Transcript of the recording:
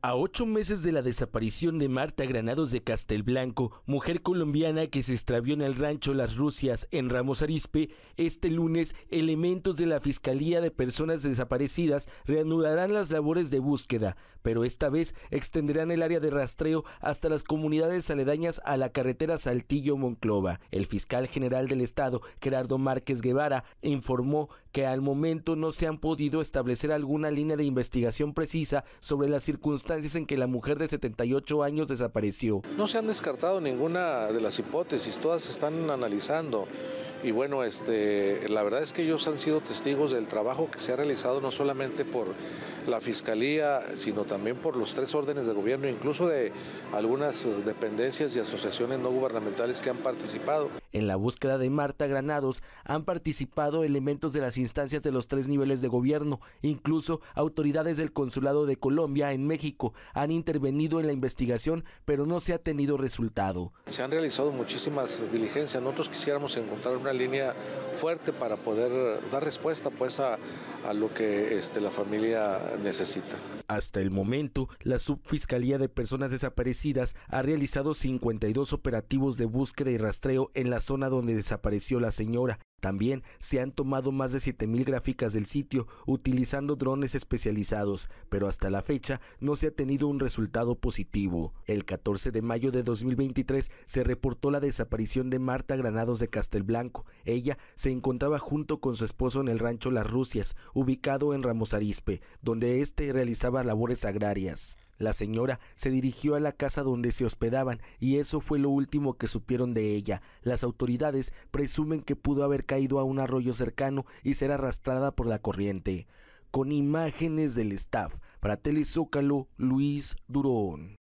A ocho meses de la desaparición de Marta Granados de Castelblanco, mujer colombiana que se extravió en el rancho Las Rusias en Ramos Arispe, este lunes elementos de la Fiscalía de Personas Desaparecidas reanudarán las labores de búsqueda, pero esta vez extenderán el área de rastreo hasta las comunidades aledañas a la carretera Saltillo-Monclova. El fiscal general del Estado, Gerardo Márquez Guevara, informó que al momento no se han podido establecer alguna línea de investigación precisa sobre las circunstancias dicen que la mujer de 78 años desapareció. No se han descartado ninguna de las hipótesis, todas se están analizando. Y bueno, este, la verdad es que ellos han sido testigos del trabajo que se ha realizado no solamente por la Fiscalía, sino también por los tres órdenes de gobierno, incluso de algunas dependencias y asociaciones no gubernamentales que han participado. En la búsqueda de Marta Granados han participado elementos de las instancias de los tres niveles de gobierno, incluso autoridades del Consulado de Colombia en México han intervenido en la investigación, pero no se ha tenido resultado. Se han realizado muchísimas diligencias, nosotros quisiéramos encontrar una línea fuerte para poder dar respuesta pues a, lo que este, la familia necesita. Hasta el momento, la Subfiscalía de Personas Desaparecidas ha realizado 52 operativos de búsqueda y rastreo en la zona donde desapareció la señora, también se han tomado más de 7.000 gráficas del sitio utilizando drones especializados, pero hasta la fecha no se ha tenido un resultado positivo. El 14 de mayo de 2023 se reportó la desaparición de Marta Granados de Castelblanco. Ella se encontraba junto con su esposo en el rancho Las Rusias, ubicado en Ramos Arispe, donde éste realizaba labores agrarias. La señora se dirigió a la casa donde se hospedaban y eso fue lo último que supieron de ella. Las autoridades presumen que pudo haber caído a un arroyo cercano y ser arrastrada por la corriente. Con imágenes del staff, para Telezócalo Luis Durón.